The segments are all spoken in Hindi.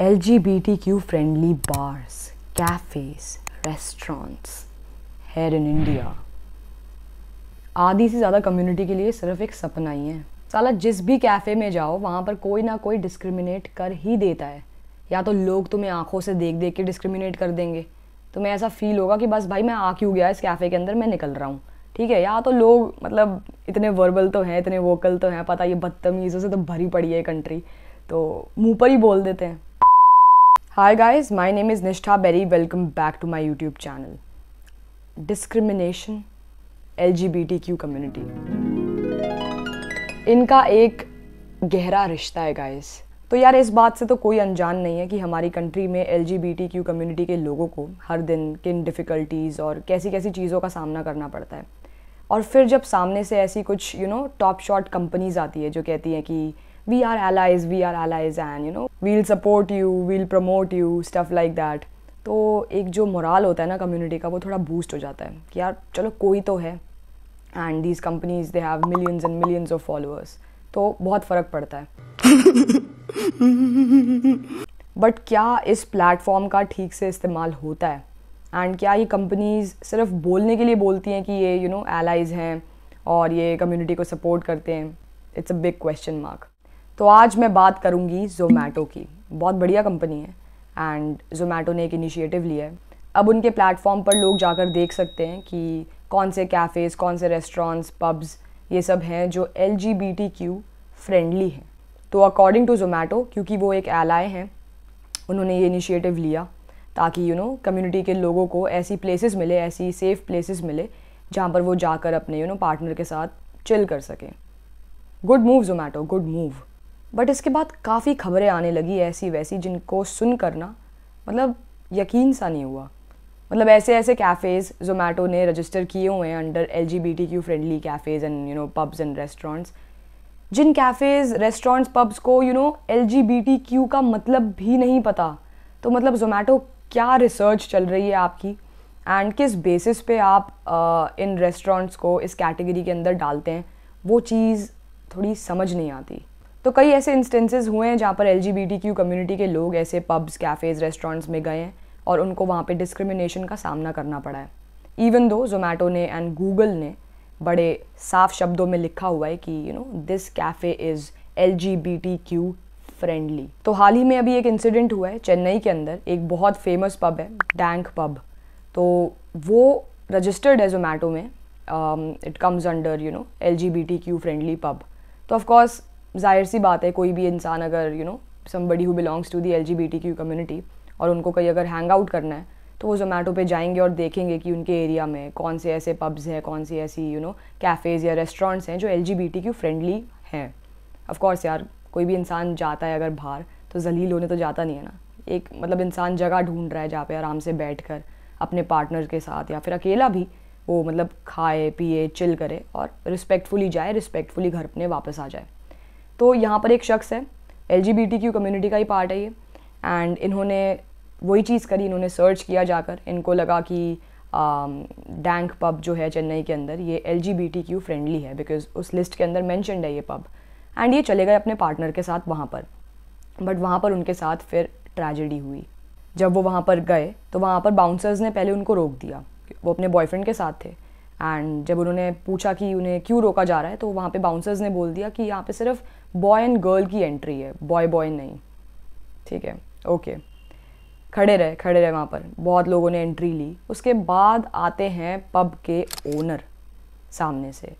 L G B T Q friendly bars cafes restaurants here in India आधी से ज़्यादा कम्युनिटी के लिए सिर्फ एक सपना ही है साला जिस भी कैफ़े में जाओ वहाँ पर कोई ना कोई डिस्क्रिमिनेट कर ही देता है या तो लोग तुम्हें आंखों से देख देख के डिस्क्रिमिनेट कर देंगे तो मैं ऐसा फील होगा कि बस भाई मैं आ क्यों गया इस कैफ़े के अंदर मैं निकल रहा हूँ ठीक है या तो लोग मतलब इतने वर्बल तो हैं इतने वोकल तो हैं पता ये बदतमीज़ों से तो भरी पड़ी है कंट्री तो मुंह पर ही बोल देते हैं guys my name is Nishtha Beri welcome back to my YouTube channel discrimination L G B T Q community इनका एक गहरा रिश्ता है गाइज तो यार इस बात से तो कोई अनजान नहीं है कि हमारी कंट्री में L G B T Q community के लोगों को हर दिन किन डिफ़िकल्टीज़ और कैसी कैसी चीज़ों का सामना करना पड़ता है और फिर जब सामने से ऐसी कुछ you know top shot companies आती है जो कहती हैं कि we are allies we are allies and you know we'll support you we'll promote you stuff like that तो एक जो मोराल होता है ना कम्युनिटी का वो थोड़ा बूस्ट हो जाता है कि यार चलो कोई तो है and these companies they have millions and millions of followers तो बहुत फ़र्क पड़ता है बट क्या इस प्लेटफॉर्म का ठीक से इस्तेमाल होता है एंड क्या ये कंपनीज सिर्फ बोलने के लिए बोलती हैं कि ये यू नो एलाइज हैं और ये कम्युनिटी को सपोर्ट करते हैं it's a big question mark तो आज मैं बात करूँगी जोमेटो की बहुत बढ़िया कंपनी है एंड जोमेटो ने एक इनिशिएटिव लिया है अब उनके प्लेटफॉर्म पर लोग जाकर देख सकते हैं कि कौन से कैफ़ेज़ कौन से रेस्टोरेंट्स पब्स ये सब हैं जो एल फ्रेंडली हैं तो अकॉर्डिंग टू जोमेटो क्योंकि वो एक एलाय हैं उन्होंने ये इनिशिएटिव लिया ताकि यू नो कम्युनिटी के लोगों को ऐसी प्लेसेस मिले ऐसी सेफ़ प्लेसेस मिले जहाँ पर वो जाकर अपने यू नो पार्टनर के साथ चिल कर सकें good move Zomato good move but इसके बाद काफ़ी खबरें आने लगी ऐसी वैसी जिनको सुन करना मतलब यकीन सा नहीं हुआ मतलब ऐसे ऐसे कैफ़ेज़ जोमेटो ने रजिस्टर किए हुए हैं under L G B T Q friendly cafes and you know pubs and restaurants जिन कैफ़ेज़ रेस्टोरेंट्स पब्स को you know L G B T Q का मतलब भी नहीं पता तो मतलब जोमेटो क्या रिसर्च चल रही है आपकी एंड किस बेसिस पे आप इन रेस्टोरेंट्स को इस कैटेगरी के अंदर डालते हैं वो चीज़ थोड़ी समझ नहीं आती तो कई ऐसे इंस्टेंसेस हुए हैं जहाँ पर एल कम्युनिटी के लोग ऐसे पब्स कैफ़ेज़ रेस्टोरेंट्स में गए हैं और उनको वहाँ पे डिस्क्रिमिनेशन का सामना करना पड़ा है इवन दो जोमेटो ने एंड गूगल ने बड़े साफ शब्दों में लिखा हुआ है कि you know this cafe is L friendly तो हाल ही में अभी एक इंसिडेंट हुआ है चेन्नई के अंदर एक बहुत फेमस पब है डैंक पब तो वो रजिस्टर्ड है जोमेटो में it comes under you know L friendly pub तो ऑफकोर्स जाहिर सी बात है कोई भी इंसान अगर you know somebody who belongs to the L G B T Q community और उनको कहीं अगर हैंग आउट करना है तो वो जोमेटो पे जाएंगे और देखेंगे कि उनके एरिया में कौन से ऐसे पब्स हैं कौन सी ऐसी यू नो कैफ़ेज़ या रेस्टोरेंट्स हैं जो L G B T Q friendly हैं ऑफकोर्स यार कोई भी इंसान जाता है अगर बाहर तो जलील होने तो जाता नहीं है ना एक मतलब इंसान जगह ढूंढ रहा है जहाँ पे आराम से बैठ कर अपने पार्टनर के साथ या फिर अकेला भी वो मतलब खाए पिए चिल करे और रिस्पेक्टफुली जाए रिस्पेक्टफुली घर अपने वापस आ जाए तो यहाँ पर एक शख्स है एल कम्युनिटी का ही पार्ट है ये एंड इन्होंने वही चीज़ करी इन्होंने सर्च किया जाकर इनको लगा कि डैंक um, पब जो है चेन्नई के अंदर ये एल फ्रेंडली है बिकॉज उस लिस्ट के अंदर मैंशनड है ये पब एंड ये चले गए अपने पार्टनर के साथ वहाँ पर बट वहाँ पर उनके साथ फिर ट्रेजेडी हुई जब वो वहाँ पर गए तो वहाँ पर बाउंसर्स ने पहले उनको रोक दिया वो अपने बॉयफ्रेंड के साथ थे एंड जब उन्होंने पूछा कि उन्हें क्यों रोका जा रहा है तो वहाँ पे बाउंसर्स ने बोल दिया कि यहाँ पे सिर्फ बॉय एंड गर्ल की एंट्री है बॉय बॉय नहीं ठीक है ओके खड़े रहे खड़े रहे वहाँ पर बहुत लोगों ने एंट्री ली उसके बाद आते हैं पब के ओनर सामने से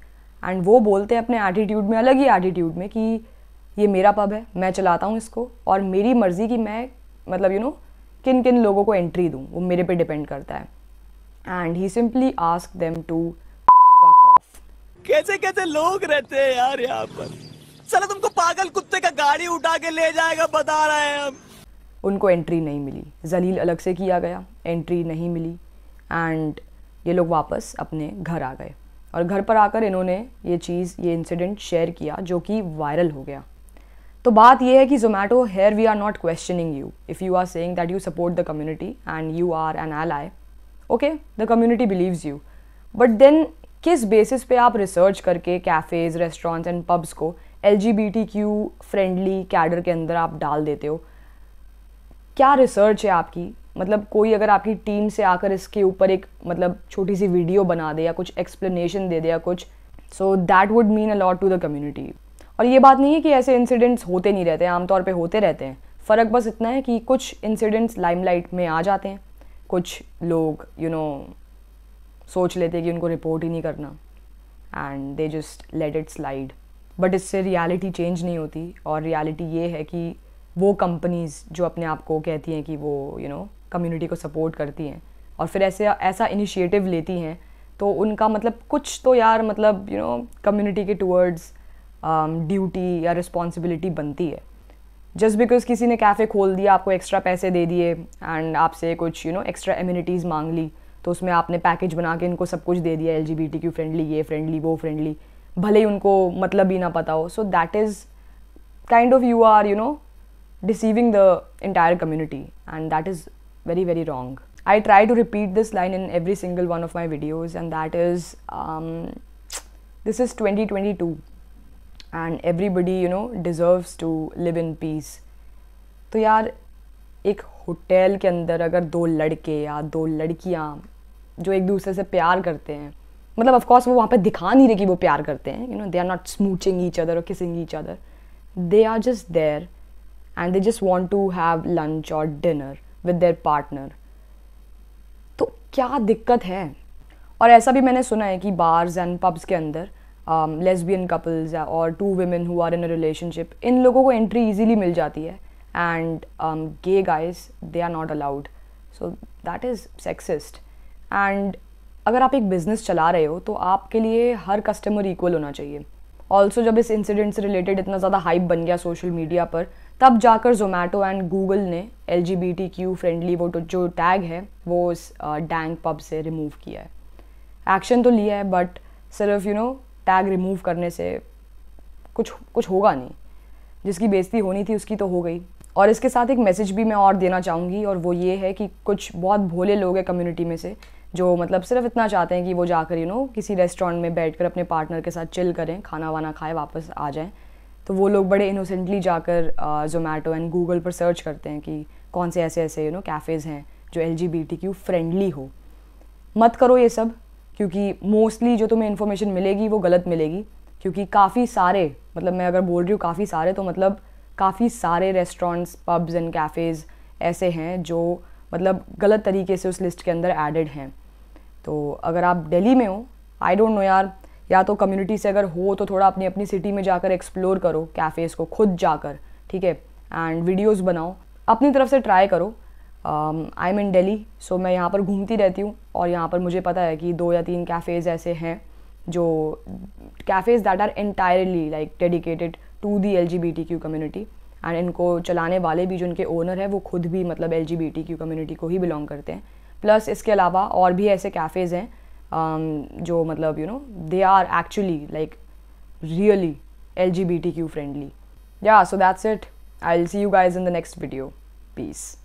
एंड वो बोलते हैं अपने एटीट्यूड में अलग ही एटीट्यूड में कि ये मेरा पब है मैं चलाता हूँ इसको और मेरी मर्ज़ी की मैं मतलब यू you नो know, किन किन लोगों को एंट्री दूँ वो मेरे पे डिपेंड करता है and he simply asked them to कैसे कैसे लोग रहते हैं यार यहाँ पर चलो तुमको पागल कुत्ते का गाड़ी उठा के ले जाएगा बता रहे हैं हम उनको एंट्री नहीं मिली जलील अलग से किया गया एंट्री नहीं मिली एंड ये लोग वापस अपने घर आ गए और घर पर आकर इन्होंने ये चीज़ ये इंसिडेंट शेयर किया जो कि वायरल हो गया तो बात यह है कि Zomato here we are not questioning you if you are saying that you support the community and you are an I okay the community believes you but then किस बेसिस पे आप रिसर्च करके कैफ़ेज़ रेस्टोरेंट्स एंड पब्स को L G B T Q friendly cadre के अंदर आप डाल देते हो क्या रिसर्च है आपकी मतलब कोई अगर आपकी टीम से आकर इसके ऊपर एक मतलब छोटी सी वीडियो बना दे या कुछ एक्सप्लेनेशन दे दे या कुछ so that would mean a lot to the community और ये बात नहीं है कि ऐसे इंसिडेंट्स होते नहीं रहते आमतौर पर होते रहते हैं फ़र्क बस इतना है कि कुछ इंसिडेंट्स लाइमलाइट में आ जाते हैं कुछ लोग यू you नो know, सोच लेते कि उनको रिपोर्ट ही नहीं करना and they just let it slide but इससे रियलिटी चेंज नहीं होती और रियलिटी ये है कि वो कंपनीज़ जो अपने आप को कहती हैं कि वो यू नो कम्युनिटी को सपोर्ट करती हैं और फिर ऐसे ऐसा इनिशिएटिव लेती हैं तो उनका मतलब कुछ तो यार मतलब यू नो कम्युनिटी के टूवर्ड्स ड्यूटी um, या रिस्पॉन्सिबिलिटी बनती है जस्ट बिकॉज किसी ने कैफ़े खोल दिया आपको एक्स्ट्रा पैसे दे दिए एंड आपसे कुछ यू नो एक्स्ट्रा एम्यूनिटीज़ मांग ली तो उसमें आपने पैकेज बना के इनको सब कुछ दे दिया एल जी फ्रेंडली ये फ्रेंडली वो फ्रेंडली भले ही उनको मतलब ही ना पता हो so that is kind of you are you know deceiving the entire community and that is very very wrong I try to repeat this line in every single one of my videos and that is this is twenty twenty two and everybody you know deserves to live in peace तो यार एक होटल के अंदर अगर दो लड़के या दो लड़कियाँ जो एक दूसरे से प्यार करते हैं मतलब ऑफकोर्स वो वहाँ पर दिखा नहीं रहे कि वो प्यार करते हैं you know they are not smooching each other और kissing each other they are just there and they just want to have lunch और डिनर विद देयर पार्टनर तो क्या दिक्कत है और ऐसा भी मैंने सुना है कि बार्स एंड पब्स के अंदर लेसबियन um, कपल्स और two women who are in a relationship इन लोगों को एंट्री ईजिली मिल जाती है and gay guys they are not allowed so that is sexist and अगर आप एक बिज़नेस चला रहे हो तो आपके लिए हर कस्टमर इक्वल होना चाहिए ऑल्सो जब इस इंसिडेंट से रिलेटेड इतना ज़्यादा हाइप बन गया सोशल मीडिया पर तब जाकर जोमेटो एंड गूगल ने L G B T Q friendly वो तो जो टैग है वो उस डैंग पब से रिमूव किया है एक्शन तो लिया है बट सिर्फ यू नो टैग रिमूव करने से कुछ कुछ होगा नहीं जिसकी बेइज्जती होनी थी उसकी तो हो गई और इसके साथ एक मैसेज भी मैं और देना चाहूँगी और वो ये है कि कुछ बहुत भोले लोग हैं कम्युनिटी में से जो मतलब सिर्फ इतना चाहते हैं कि वो जाकर यू नो किसी रेस्टोरेंट में बैठकर अपने पार्टनर के साथ चिल करें खाना वाना खाएं वापस आ जाएं तो वो लोग बड़े इनोसेंटली जाकर जोमेटो एंड गूगल पर सर्च करते हैं कि कौन से ऐसे ऐसे यू नो कैफ़ेज़ हैं जो एल फ्रेंडली हो मत करो ये सब क्योंकि मोस्टली जो तुम्हें इन्फॉर्मेशन मिलेगी वो गलत मिलेगी क्योंकि काफ़ी सारे मतलब मैं अगर बोल रही हूँ काफ़ी सारे तो मतलब काफ़ी सारे रेस्टोरेंट्स पब्स एंड कैफ़ेज़ ऐसे हैं जो मतलब गलत तरीके से उस लिस्ट के अंदर एडेड हैं तो अगर आप दिल्ली में हो आई डोंट नो यार या तो कम्युनिटी से अगर हो तो थोड़ा अपनी अपनी सिटी में जाकर एक्सप्लोर करो कैफ़ेज़ को खुद जाकर ठीक है एंड वीडियोज़ बनाओ अपनी तरफ से ट्राई करो आई एम इन डेली सो मैं यहाँ पर घूमती रहती हूँ और यहाँ पर मुझे पता है कि दो या तीन कैफ़ेज़ ऐसे हैं जो cafes that are entirely like dedicated to the L G B T Q community and इनको चलाने वाले भी जो इनके ओनर हैं वो खुद भी मतलब L G B T Q community को ही बिलोंग करते हैं प्लस इसके अलावा और भी ऐसे कैफ़ेज़ हैं um, जो मतलब you know they are actually like really L G B T Q friendly या so that's it I will see you guys in the next video piece